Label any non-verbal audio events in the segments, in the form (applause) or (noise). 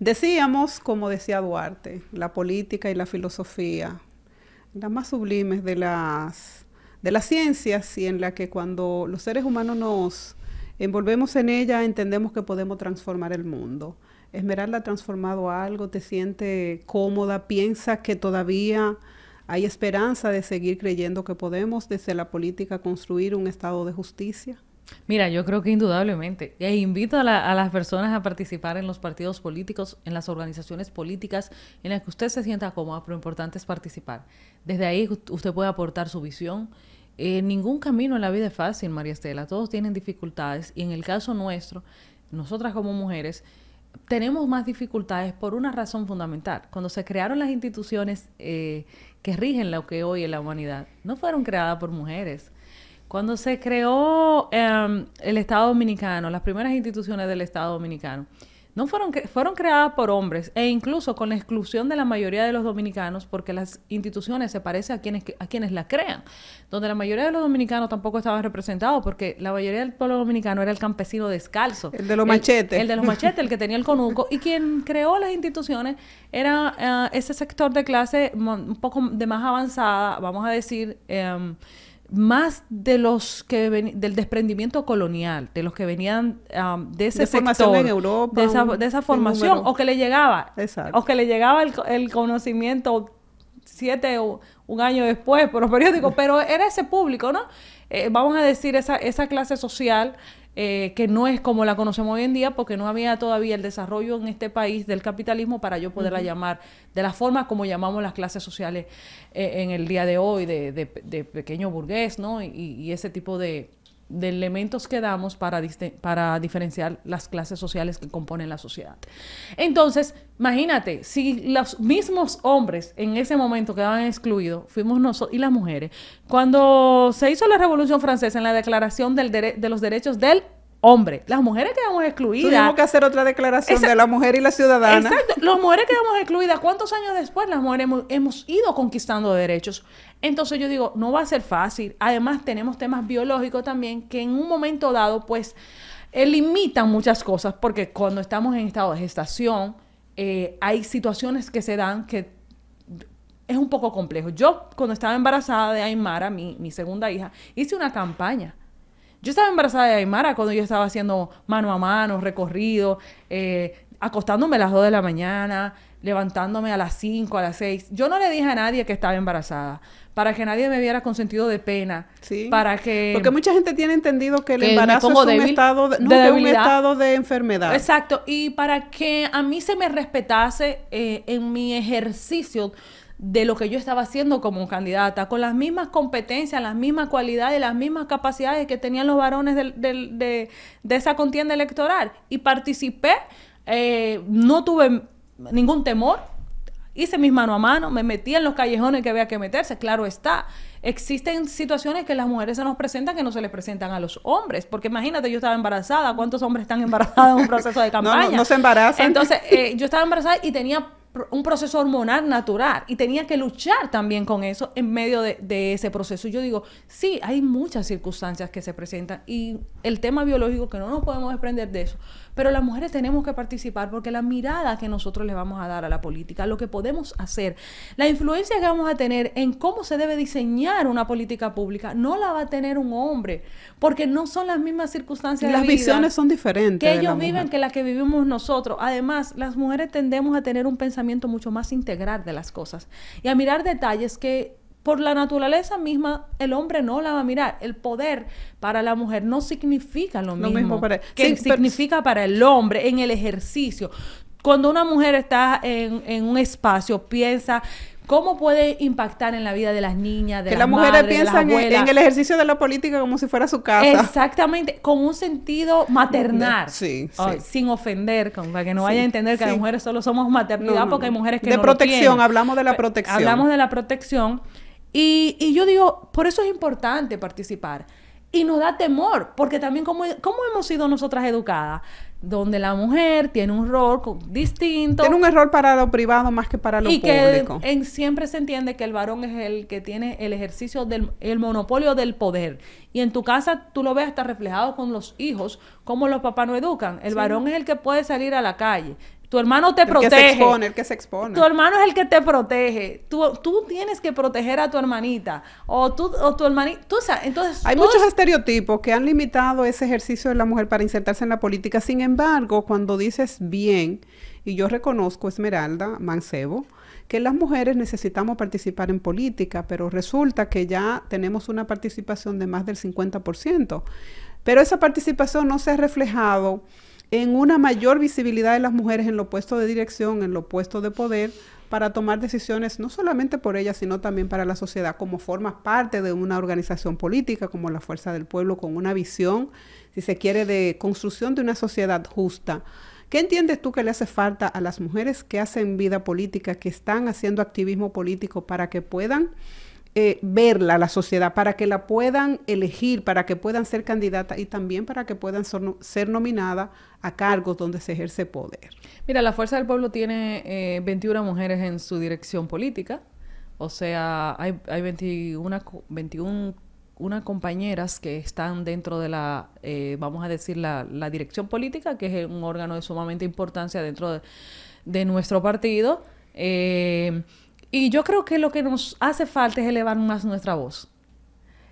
Decíamos, como decía Duarte, la política y la filosofía, las más sublimes de las, de las ciencias y en la que cuando los seres humanos nos envolvemos en ella entendemos que podemos transformar el mundo. Esmeralda ha transformado algo, te siente cómoda, piensa que todavía hay esperanza de seguir creyendo que podemos desde la política construir un estado de justicia. Mira, yo creo que indudablemente. E invito a, las personas a participar en los partidos políticos, en las organizaciones políticas en las que usted se sienta cómoda, pero lo importante es participar. Desde ahí usted puede aportar su visión. Eh, ningún camino en la vida es fácil, María Estela. Todos tienen dificultades y en el caso nuestro, nosotras como mujeres, tenemos más dificultades por una razón fundamental. Cuando se crearon las instituciones eh, que rigen lo que hoy es la humanidad, no fueron creadas por mujeres cuando se creó em, el Estado Dominicano, las primeras instituciones del Estado Dominicano, no fueron, fueron creadas por hombres e incluso con la exclusión de la mayoría de los dominicanos porque las instituciones se parecen a quienes, a quienes las crean, donde la mayoría de los dominicanos tampoco estaban representados porque la mayoría del pueblo dominicano era el campesino descalzo. El de los machetes. El de los machetes, el que tenía el conuco y quien creó las instituciones era eh, ese sector de clase un poco de más avanzada, vamos a decir... Em, más de los que del desprendimiento colonial, de los que venían um, de ese de sector, formación de esa, formación, o que le llegaba, o que le llegaba el, conocimiento siete o un año después por los periódicos, pero era ese público, ¿no? Eh, vamos a decir, esa, esa clase social eh, que no es como la conocemos hoy en día, porque no había todavía el desarrollo en este país del capitalismo para yo poderla llamar de la forma como llamamos las clases sociales eh, en el día de hoy, de, de, pequeño burgués, ¿no? Y, ese tipo de, de elementos que damos para, para diferenciar las clases sociales que componen la sociedad. Entonces, imagínate, si los mismos hombres en ese momento quedaban excluidos, fuimos nosotros y las mujeres, cuando se hizo la Revolución Francesa en la Declaración del de los Derechos del Hombre, Las mujeres quedamos excluidas. Tuvimos que hacer otra declaración de la mujer y la ciudadana. Exacto. Las mujeres quedamos excluidas. ¿Cuántos años después las mujeres hemos, ido conquistando derechos? Entonces yo digo, no va a ser fácil. Además tenemos temas biológicos también que en un momento dado pues eh, limitan muchas cosas porque cuando estamos en estado de gestación eh, hay situaciones que se dan que es un poco complejo. Yo cuando estaba embarazada de Aymara, mi, mi segunda hija, hice una campaña yo estaba embarazada de Aymara cuando yo estaba haciendo mano a mano, recorrido, eh, acostándome a las 2 de la mañana, levantándome a las 5, a las 6. Yo no le dije a nadie que estaba embarazada, para que nadie me viera con sentido de pena, sí. para que... Porque mucha gente tiene entendido que el embarazo es un, estado de, un estado de enfermedad. Exacto, y para que a mí se me respetase eh, en mi ejercicio de lo que yo estaba haciendo como candidata, con las mismas competencias, las mismas cualidades, las mismas capacidades que tenían los varones de, de, de esa contienda electoral. Y participé, eh, no tuve ningún temor, hice mis mano a mano, me metí en los callejones que había que meterse, claro está. Existen situaciones que las mujeres se nos presentan que no se les presentan a los hombres, porque imagínate, yo estaba embarazada, ¿cuántos hombres están embarazados en un proceso de (laughs) campaña? no, no, se embarazan. Entonces, eh, yo estaba embarazada y tenía un proceso hormonal natural y tenía que luchar también con eso en medio de, ese proceso. yo digo, sí, hay muchas circunstancias que se presentan y el tema biológico que no nos podemos desprender de eso, pero las mujeres tenemos que participar porque la mirada que nosotros le vamos a dar a la política, lo que podemos hacer, la influencia que vamos a tener en cómo se debe diseñar una política pública, no la va a tener un hombre, porque no son las mismas circunstancias. Las visiones son diferentes. Que ellos viven que las que vivimos nosotros. Además, las mujeres tendemos a tener un pensamiento mucho más integral de las cosas y a mirar detalles que por la naturaleza misma, el hombre no la va a mirar. El poder para la mujer no significa lo mismo, que significa para el hombre en el ejercicio. Cuando una mujer está en, en un espacio, piensa ¿Cómo puede impactar en la vida de las niñas, de que las, mujeres madres, piensan en, en el ejercicio de la política como si fuera su casa. Exactamente, con un sentido maternal. Sí, sí. sin ofender, para que no vayan a entender que las mujeres solo somos maternidad porque hay mujeres que de no pues, protección, hablamos de la protección. Hablamos de la protección y, yo digo, por eso es importante participar y nos da temor, porque también ¿cómo hemos sido nosotras educadas, donde la mujer tiene un rol distinto. Tiene un error para lo privado más que para lo y Que en, siempre se entiende que el varón es el que tiene el ejercicio del el monopolio del poder. Y en tu casa tú lo ves hasta reflejado con los hijos, como los papás no educan. El varón es el que puede salir a la calle, tu hermano te el protege. Que se expone, el que se expone. Tu hermano es el que te protege. Tú, tú tienes que proteger a tu hermanita. O, tú, o tu hermanita. Tú entonces, Hay muchos estereotipos que han limitado ese ejercicio de la mujer para insertarse en la política. Sin embargo, cuando dices bien, y yo reconozco, Esmeralda Mancebo, que las mujeres necesitamos participar en política, pero resulta que ya tenemos una participación de más del 50%. Pero esa participación no se ha reflejado en una mayor visibilidad de las mujeres en los puesto de dirección, en los puestos de poder, para tomar decisiones no solamente por ellas, sino también para la sociedad, como forma parte de una organización política como la Fuerza del Pueblo, con una visión, si se quiere, de construcción de una sociedad justa. ¿Qué entiendes tú que le hace falta a las mujeres que hacen vida política, que están haciendo activismo político para que puedan eh, verla, la sociedad, para que la puedan elegir, para que puedan ser candidata y también para que puedan ser nominadas a cargos donde se ejerce poder. Mira, la Fuerza del Pueblo tiene 21 eh, mujeres en su dirección política, o sea, hay, hay 21, 21 compañeras que están dentro de la, eh, vamos a decir, la, dirección política, que es un órgano de sumamente importancia dentro de, nuestro partido. Y yo creo que lo que nos hace falta es elevar más nuestra voz.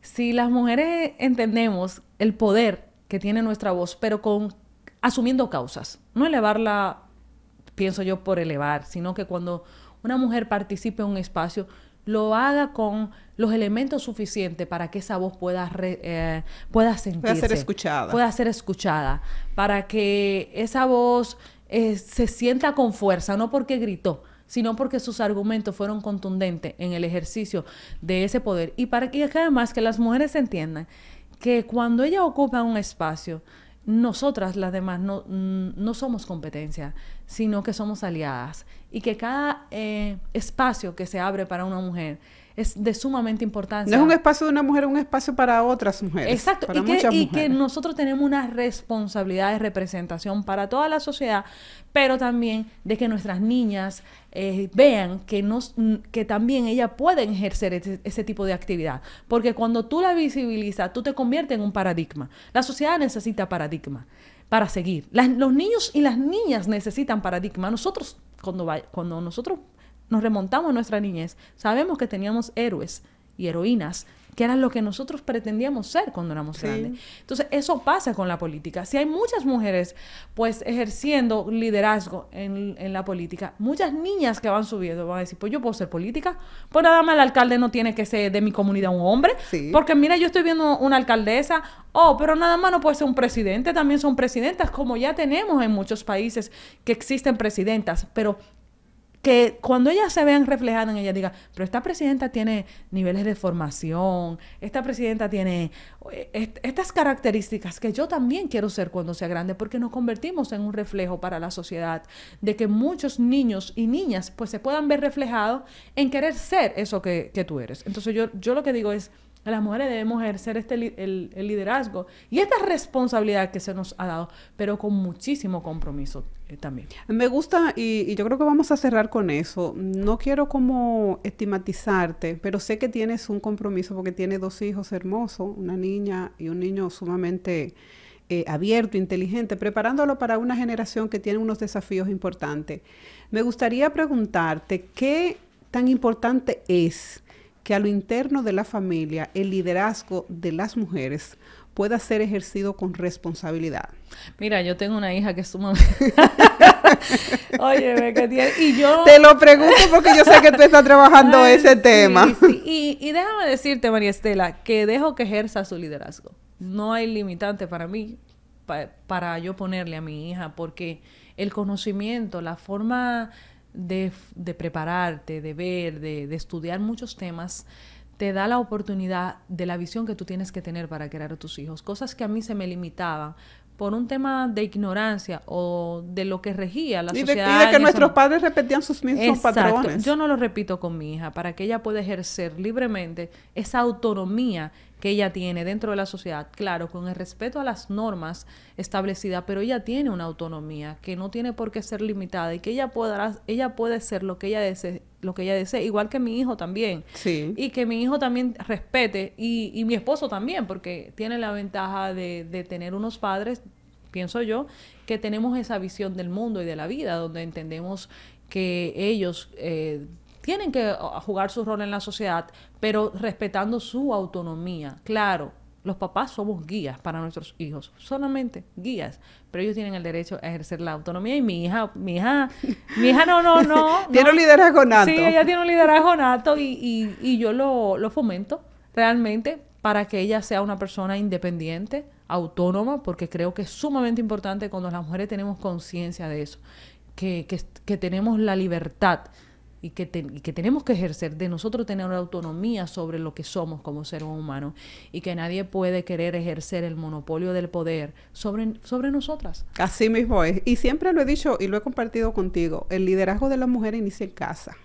Si las mujeres entendemos el poder que tiene nuestra voz, pero con asumiendo causas, no elevarla, pienso yo, por elevar, sino que cuando una mujer participe en un espacio, lo haga con los elementos suficientes para que esa voz pueda, eh, pueda sentirse. ser escuchada. Pueda ser escuchada. Para que esa voz eh, se sienta con fuerza, no porque gritó, sino porque sus argumentos fueron contundentes en el ejercicio de ese poder. Y para que además que las mujeres entiendan que cuando ella ocupa un espacio, nosotras las demás mm, no, somos competencia, sino que somos aliadas y que cada eh, espacio que se abre para una mujer es de sumamente importancia. No es un espacio de una mujer, es un espacio para otras mujeres. Exacto, y, que, nosotros tenemos una responsabilidad de representación para toda la sociedad, pero también de que nuestras niñas eh, vean que, nos, que también ellas pueden ejercer ese, tipo de actividad. Porque cuando tú la visibilizas, tú te conviertes en un paradigma. La sociedad necesita paradigma para seguir. los niños y las niñas necesitan paradigma. Nosotros, cuando, cuando nosotros nos remontamos a nuestra niñez, sabemos que teníamos héroes y heroínas, que eran lo que nosotros pretendíamos ser cuando éramos grandes. Entonces, eso pasa con la política. Si hay muchas mujeres, pues, ejerciendo liderazgo en, la política, muchas niñas que van subiendo van a decir, pues yo puedo ser política, pues nada más el alcalde no tiene que ser de mi comunidad un hombre, sí. porque mira, yo estoy viendo una alcaldesa, oh, pero nada más no puede ser un presidente, también son presidentas, como ya tenemos en muchos países que existen presidentas, pero que cuando ellas se vean reflejadas en ella, diga, pero esta presidenta tiene niveles de formación, esta presidenta tiene eh, estas características que yo también quiero ser cuando sea grande, porque nos convertimos en un reflejo para la sociedad de que muchos niños y niñas pues se puedan ver reflejados en querer ser eso que, que tú eres. Entonces yo, yo lo que digo es, las mujeres debemos ejercer este el, liderazgo y esta responsabilidad que se nos ha dado, pero con muchísimo compromiso eh, también. Me gusta y, yo creo que vamos a cerrar con eso. No quiero como estigmatizarte, pero sé que tienes un compromiso porque tienes dos hijos hermosos, una niña y un niño sumamente... Eh, abierto, inteligente, preparándolo para una generación que tiene unos desafíos importantes. Me gustaría preguntarte qué tan importante es que a lo interno de la familia el liderazgo de las mujeres pueda ser ejercido con responsabilidad. Mira, yo tengo una hija que es madre. (laughs) Oye, que tiene... Y yo... Te lo pregunto porque yo sé que tú estás trabajando ese tema. Y, déjame decirte, María Estela, que dejo que ejerza su liderazgo. No hay limitante para mí, para yo ponerle a mi hija, porque el conocimiento, la forma de, prepararte, de ver, de, estudiar muchos temas, te da la oportunidad de la visión que tú tienes que tener para crear a tus hijos. Cosas que a mí se me limitaban, por un tema de ignorancia o de lo que regía la sociedad. Y de que nuestros padres repetían sus mismos patrones. Yo no lo repito con mi hija, para que ella pueda ejercer libremente esa autonomía que ella tiene dentro de la sociedad, claro, con el respeto a las normas establecidas, pero ella tiene una autonomía que no tiene por qué ser limitada y que ella, ella puede ser lo que ella desee, lo que ella desee, igual que mi hijo también. Sí. Y que mi hijo también respete y, mi esposo también, porque tiene la ventaja de, tener unos padres, pienso yo, que tenemos esa visión del mundo y de la vida, donde entendemos que ellos eh, tienen que jugar su rol en la sociedad, pero respetando su autonomía. Claro, los papás somos guías para nuestros hijos, solamente guías, pero ellos tienen el derecho a ejercer la autonomía y mi hija, mi hija, mi hija no, no, no. (laughs) tiene un liderazgo nato. Sí, ella tiene un liderazgo nato y, yo lo, fomento realmente para que ella sea una persona independiente, autónoma, porque creo que es sumamente importante cuando las mujeres tenemos conciencia de eso, que, que tenemos la libertad y que, y que tenemos que ejercer, de nosotros tener una autonomía sobre lo que somos como seres humanos y que nadie puede querer ejercer el monopolio del poder sobre, sobre nosotras. Así mismo es. Y siempre lo he dicho y lo he compartido contigo, el liderazgo de la mujer inicia en casa.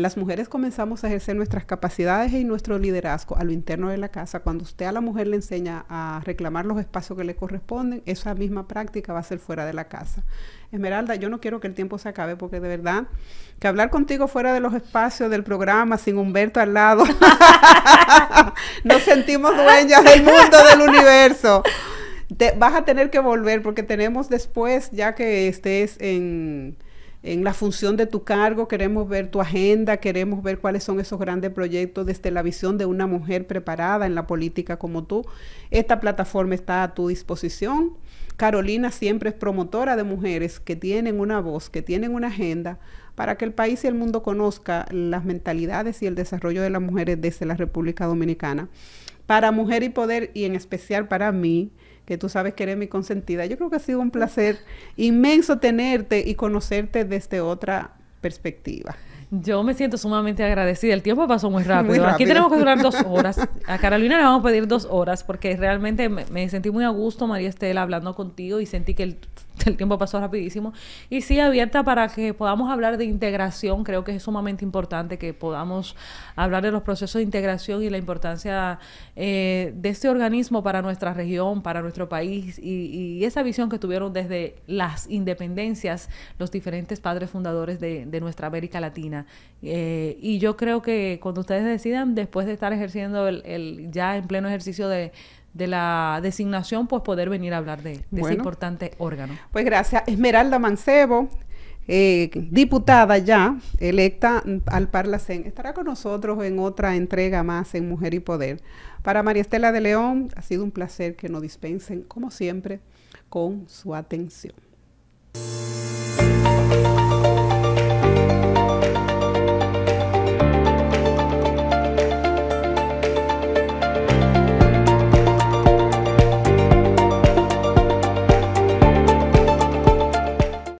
Las mujeres comenzamos a ejercer nuestras capacidades y nuestro liderazgo a lo interno de la casa. Cuando usted a la mujer le enseña a reclamar los espacios que le corresponden, esa misma práctica va a ser fuera de la casa. Esmeralda, yo no quiero que el tiempo se acabe porque de verdad que hablar contigo fuera de los espacios del programa, sin Humberto al lado, (laughs) nos sentimos dueñas del mundo, del universo. Te, vas a tener que volver porque tenemos después, ya que estés en en la función de tu cargo, queremos ver tu agenda, queremos ver cuáles son esos grandes proyectos desde la visión de una mujer preparada en la política como tú. Esta plataforma está a tu disposición. Carolina siempre es promotora de mujeres que tienen una voz, que tienen una agenda para que el país y el mundo conozca las mentalidades y el desarrollo de las mujeres desde la República Dominicana. Para Mujer y Poder y en especial para mí, que tú sabes que eres mi consentida. Yo creo que ha sido un placer inmenso tenerte y conocerte desde otra perspectiva. Yo me siento sumamente agradecida. El tiempo pasó muy (laughs) rápido. Aquí tenemos que durar dos (laughs) horas. A Carolina le vamos a pedir dos horas porque realmente me, me sentí muy a gusto, María Estela, hablando contigo y sentí que el (laughs) el tiempo pasó rapidísimo. Y sí, abierta para que podamos hablar de integración. Creo que es sumamente importante que podamos hablar de los procesos de integración y la importancia eh, de este organismo para nuestra región, para nuestro país y, esa visión que tuvieron desde las independencias los diferentes padres fundadores de, nuestra América Latina. Eh, y yo creo que cuando ustedes decidan, después de estar ejerciendo el ya en pleno ejercicio de de la designación, pues poder venir a hablar de, ese importante órgano. Pues gracias. Esmeralda Mancebo, eh, diputada ya electa al Parlacén, e estará con nosotros en otra entrega más en Mujer y Poder. Para María Estela de León, ha sido un placer que nos dispensen, como siempre, con su atención.